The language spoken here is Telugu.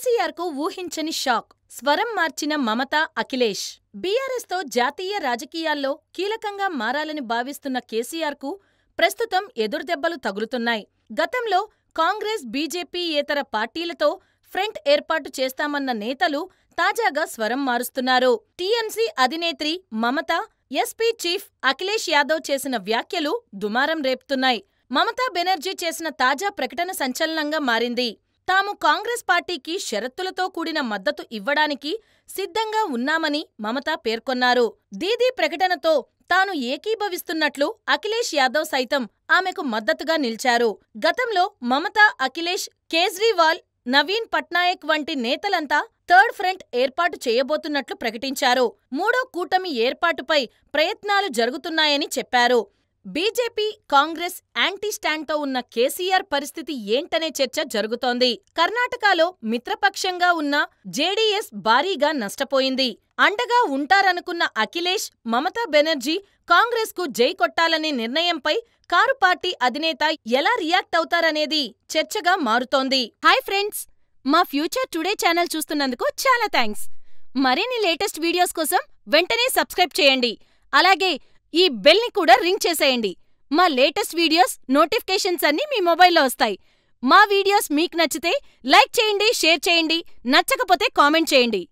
కేసీఆర్కు ఊహించని షాక్ స్వరం మార్చిన మమత అఖిలేష్ బీఆర్ఎస్తో జాతీయ రాజకీయాల్లో కీలకంగా మారాలని భావిస్తున్న కేసీఆర్కు ప్రస్తుతం ఎదురుదెబ్బలు తగులుతున్నాయి గతంలో కాంగ్రెస్ బీజేపీ ఏతర పార్టీలతో ఫ్రంట్ ఏర్పాటు చేస్తామన్న నేతలు తాజాగా స్వరం మారుస్తున్నారు టీఎంసీ అధినేత్రి మమత ఎస్పీ చీఫ్ అఖిలేష్ యాదవ్ చేసిన వ్యాఖ్యలు దుమారం రేపుతున్నాయి మమతా బెనర్జీ చేసిన తాజా ప్రకటన సంచలనంగా మారింది తాము కాంగ్రెస్ పార్టీకి షరతులతో కూడిన మద్దతు ఇవ్వడానికి సిద్ధంగా ఉన్నామని మమత పేర్కొన్నారు. దీదీ ప్రకటనతో తాను ఏకీభవిస్తున్నట్లు అఖిలేష్ యాదవ్ సైతం ఆమెకు మద్దతుగా నిలిచారు. గతంలో మమత, అఖిలేష్, కేజ్రీవాల్, నవీన్ పట్నాయక్ వంటి నేతలంతా థర్డ్ ఫ్రంట్ ఏర్పాటు చేయబోతున్నట్లు ప్రకటించారు. మూడో కూటమి ఏర్పాటుపై ప్రయత్నాలు జరుగుతున్నాయని చెప్పారు. బీజేపీ, కాంగ్రెస్ యాంటీ స్టాండ్తో ఉన్న కేసీఆర్ పరిస్థితి ఏంటనే చర్చ జరుగుతోంది. కర్ణాటకలో మిత్రపక్షంగా ఉన్న జేడీఎస్ భారీగా నష్టపోయింది. అండగా ఉంటారనుకున్న అఖిలేష్ మమతా బెనర్జీ కాంగ్రెస్కు జై కొట్టాలనే నిర్ణయంపై కారు పార్టీ అధినేత ఎలా రియాక్ట్ అవుతారనేది చర్చగా మారుతోంది. హాయ్ ఫ్రెండ్స్, మా ఫ్యూచర్ టుడే ఛానల్ చూస్తున్నందుకు చాలా థాంక్స్. మరిన్ని లేటెస్ట్ వీడియోస్ కోసం వెంటనే సబ్స్క్రైబ్ చేయండి, అలాగే ఈ బెల్ని కూడా రింగ్ చేసేయండి. మా లేటెస్ట్ వీడియోస్, నోటిఫికేషన్స్ అన్నీ మీ మొబైల్లో వస్తాయి. మా వీడియోస్ మీకు నచ్చితే లైక్ చేయండి, షేర్ చేయండి, నచ్చకపోతే కామెంట్ చేయండి.